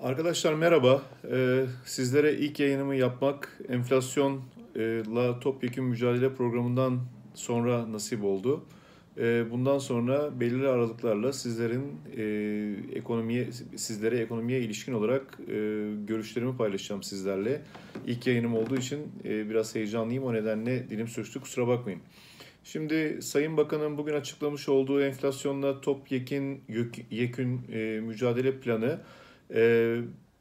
Arkadaşlar merhaba. Ee, sizlere ilk yayınımı yapmak enflasyonla topyekun mücadele programından sonra nasip oldu. Ee, bundan sonra belirli aralıklarla sizlerin e, ekonomiye sizlere ekonomiye ilişkin olarak e, görüşlerimi paylaşacağım sizlerle. İlk yayınım olduğu için e, biraz heyecanlıyım. O nedenle dilim sürçtü. Kusura bakmayın. Şimdi Sayın Bakan'ın bugün açıklamış olduğu enflasyonla topyekun yekün e, mücadele planı e,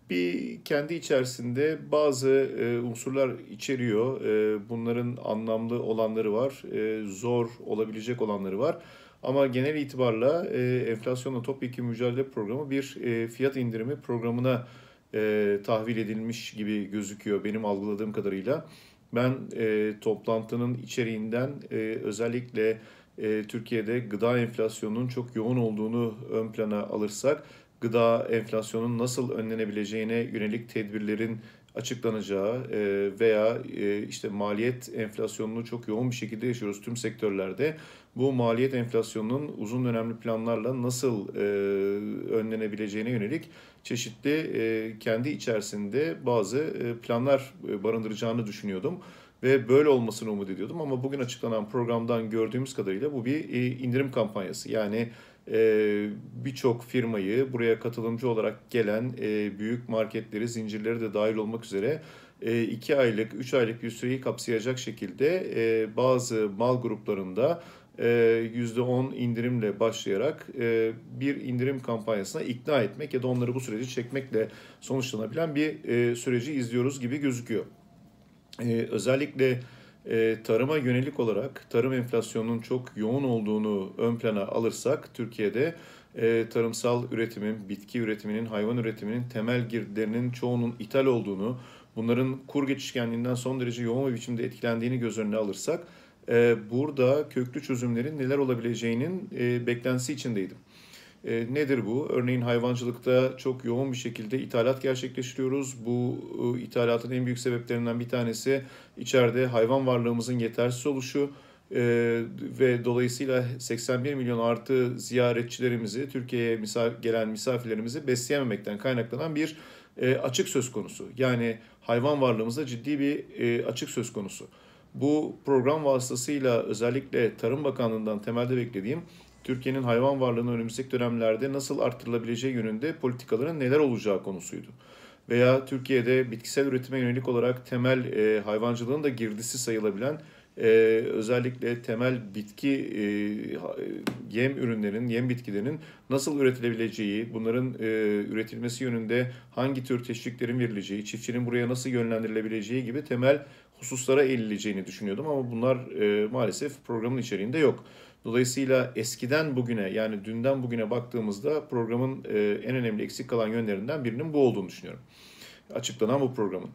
bir kendi içerisinde bazı e, unsurlar içeriyor. E, bunların anlamlı olanları var, e, zor olabilecek olanları var. Ama genel itibarla e, enflasyonla topyekun mücadele programı bir e, fiyat indirimi programına e, tahvil edilmiş gibi gözüküyor benim algıladığım kadarıyla. Ben e, toplantının içeriğinden e, özellikle e, Türkiye'de gıda enflasyonunun çok yoğun olduğunu ön plana alırsak gıda enflasyonun nasıl önlenebileceğine yönelik tedbirlerin açıklanacağı e, veya e, işte maliyet enflasyonunu çok yoğun bir şekilde yaşıyoruz tüm sektörlerde. Bu maliyet enflasyonunun uzun dönemli planlarla nasıl e, önlenebileceğine yönelik çeşitli kendi içerisinde bazı planlar barındıracağını düşünüyordum ve böyle olmasını umut ediyordum ama bugün açıklanan programdan gördüğümüz kadarıyla bu bir indirim kampanyası. Yani e, birçok firmayı buraya katılımcı olarak gelen e, büyük marketleri, zincirleri de dahil olmak üzere 2 e, aylık, 3 aylık bir süreyi kapsayacak şekilde e, bazı mal gruplarında e, %10 indirimle başlayarak e, bir indirim kampanyasına ikna etmek ya da onları bu süreci çekmekle sonuçlanabilen bir e, süreci izliyoruz gibi gözüküyor. E, özellikle özellikle e, tarıma yönelik olarak tarım enflasyonunun çok yoğun olduğunu ön plana alırsak Türkiye'de e, tarımsal üretimin, bitki üretiminin, hayvan üretiminin temel girdilerinin çoğunun ithal olduğunu, bunların kur geçişkenliğinden son derece yoğun bir biçimde etkilendiğini göz önüne alırsak e, burada köklü çözümlerin neler olabileceğinin e, beklentisi içindeydim. E, nedir bu? Örneğin hayvancılıkta çok yoğun bir şekilde ithalat gerçekleştiriyoruz. Bu e, ithalatın en büyük sebeplerinden bir tanesi içeride hayvan varlığımızın yetersiz oluşu e, ve dolayısıyla 81 milyon artı ziyaretçilerimizi, Türkiye'ye misaf gelen misafirlerimizi besleyememekten kaynaklanan bir e, açık söz konusu. Yani hayvan varlığımızda ciddi bir e, açık söz konusu. Bu program vasıtasıyla özellikle Tarım Bakanlığı'ndan temelde beklediğim Türkiye'nin hayvan varlığını önümüzdeki dönemlerde nasıl arttırılabileceği yönünde politikaların neler olacağı konusuydu. Veya Türkiye'de bitkisel üretime yönelik olarak temel e, hayvancılığın da girdisi sayılabilen e, özellikle temel bitki e, e yem ürünlerinin yem bitkilerinin nasıl üretilebileceği, bunların e, üretilmesi yönünde hangi tür teşviklerin verileceği, çiftçinin buraya nasıl yönlendirilebileceği gibi temel hususlara eğileceğini düşünüyordum ama bunlar e, maalesef programın içeriğinde yok. Dolayısıyla eskiden bugüne yani dünden bugüne baktığımızda programın e, en önemli eksik kalan yönlerinden birinin bu olduğunu düşünüyorum. Açıklanan bu programın.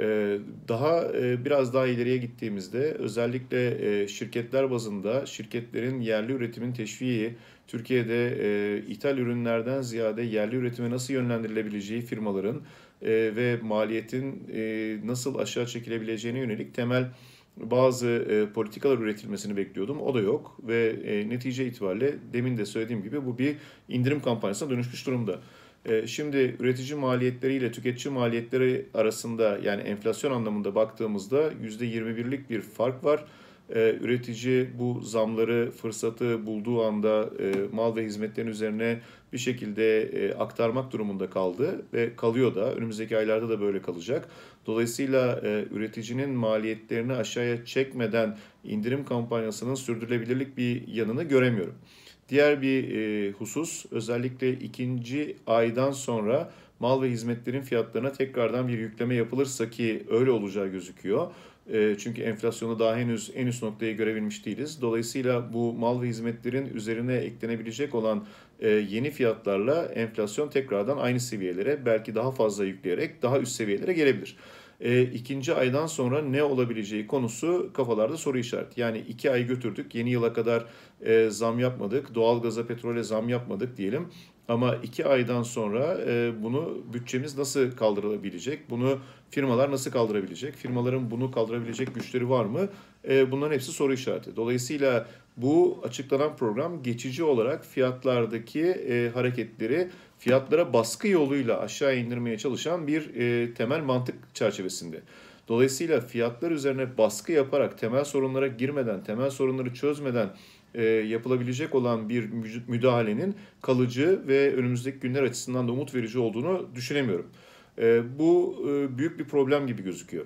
E, daha e, biraz daha ileriye gittiğimizde özellikle e, şirketler bazında şirketlerin yerli üretimin teşviği, Türkiye'de e, ithal ürünlerden ziyade yerli üretime nasıl yönlendirilebileceği firmaların e, ve maliyetin e, nasıl aşağı çekilebileceğine yönelik temel bazı e, politikalar üretilmesini bekliyordum. O da yok ve netice itibariyle demin de söylediğim gibi bu bir indirim kampanyasına dönüşmüş durumda. şimdi üretici maliyetleriyle tüketici maliyetleri arasında yani enflasyon anlamında baktığımızda %21'lik bir fark var e, üretici bu zamları fırsatı bulduğu anda e, mal ve hizmetlerin üzerine bir şekilde e, aktarmak durumunda kaldı ve kalıyor da önümüzdeki aylarda da böyle kalacak. Dolayısıyla e, üreticinin maliyetlerini aşağıya çekmeden indirim kampanyasının sürdürülebilirlik bir yanını göremiyorum. Diğer bir e, husus özellikle ikinci aydan sonra mal ve hizmetlerin fiyatlarına tekrardan bir yükleme yapılırsa ki öyle olacağı gözüküyor. Ee, çünkü enflasyonu daha henüz en üst noktaya görebilmiş değiliz. Dolayısıyla bu mal ve hizmetlerin üzerine eklenebilecek olan e, yeni fiyatlarla enflasyon tekrardan aynı seviyelere belki daha fazla yükleyerek daha üst seviyelere gelebilir. E, ikinci aydan sonra ne olabileceği konusu kafalarda soru işareti. Yani iki ay götürdük yeni yıla kadar e, zam yapmadık doğalgaza petrole zam yapmadık diyelim. Ama iki aydan sonra e, bunu bütçemiz nasıl kaldırabilecek Bunu firmalar nasıl kaldırabilecek? Firmaların bunu kaldırabilecek güçleri var mı? E, bunların hepsi soru işareti. Dolayısıyla bu açıklanan program geçici olarak fiyatlardaki e, hareketleri fiyatlara baskı yoluyla aşağı indirmeye çalışan bir e, temel mantık çerçevesinde. Dolayısıyla fiyatlar üzerine baskı yaparak temel sorunlara girmeden, temel sorunları çözmeden e, yapılabilecek olan bir müdahalenin kalıcı ve önümüzdeki günler açısından da umut verici olduğunu düşünemiyorum. E, bu e, büyük bir problem gibi gözüküyor.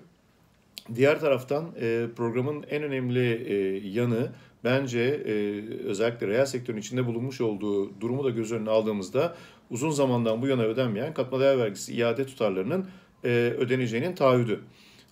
Diğer taraftan programın en önemli yanı bence özellikle reel sektörün içinde bulunmuş olduğu durumu da göz önüne aldığımızda uzun zamandan bu yana ödenmeyen katma değer vergisi iade tutarlarının ödeneceğinin taahhüdü.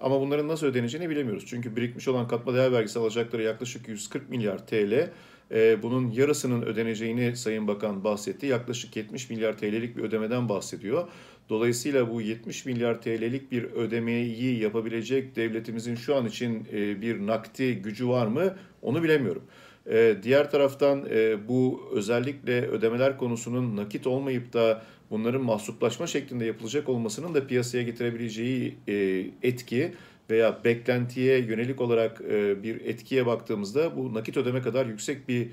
Ama bunların nasıl ödeneceğini bilemiyoruz. Çünkü birikmiş olan katma değer vergisi alacakları yaklaşık 140 milyar TL. Ee, bunun yarısının ödeneceğini Sayın Bakan bahsetti. Yaklaşık 70 milyar TL'lik bir ödemeden bahsediyor. Dolayısıyla bu 70 milyar TL'lik bir ödemeyi yapabilecek devletimizin şu an için e, bir nakdi gücü var mı onu bilemiyorum. E, diğer taraftan e, bu özellikle ödemeler konusunun nakit olmayıp da bunların mahsuplaşma şeklinde yapılacak olmasının da piyasaya getirebileceği e, etki veya beklentiye yönelik olarak bir etkiye baktığımızda bu nakit ödeme kadar yüksek bir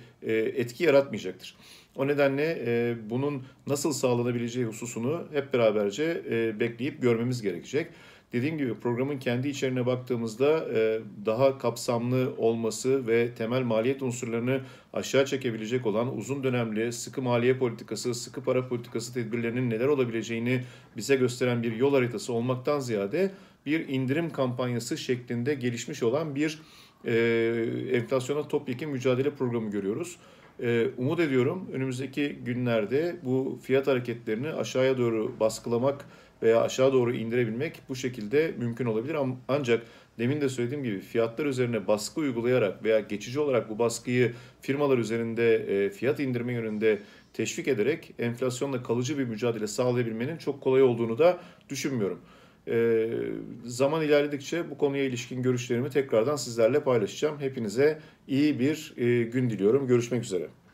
etki yaratmayacaktır. O nedenle bunun nasıl sağlanabileceği hususunu hep beraberce bekleyip görmemiz gerekecek. Dediğim gibi programın kendi içeriğine baktığımızda e, daha kapsamlı olması ve temel maliyet unsurlarını aşağı çekebilecek olan uzun dönemli sıkı maliye politikası, sıkı para politikası tedbirlerinin neler olabileceğini bize gösteren bir yol haritası olmaktan ziyade bir indirim kampanyası şeklinde gelişmiş olan bir e, enflasyona topyekun mücadele programı görüyoruz. Ee, umut ediyorum önümüzdeki günlerde bu fiyat hareketlerini aşağıya doğru baskılamak veya aşağı doğru indirebilmek bu şekilde mümkün olabilir. Ancak demin de söylediğim gibi fiyatlar üzerine baskı uygulayarak veya geçici olarak bu baskıyı firmalar üzerinde e, fiyat indirme yönünde teşvik ederek enflasyonla kalıcı bir mücadele sağlayabilmenin çok kolay olduğunu da düşünmüyorum. E, zaman ilerledikçe bu konuya ilişkin görüşlerimi tekrardan sizlerle paylaşacağım. Hepinize iyi bir e, gün diliyorum. Görüşmek üzere.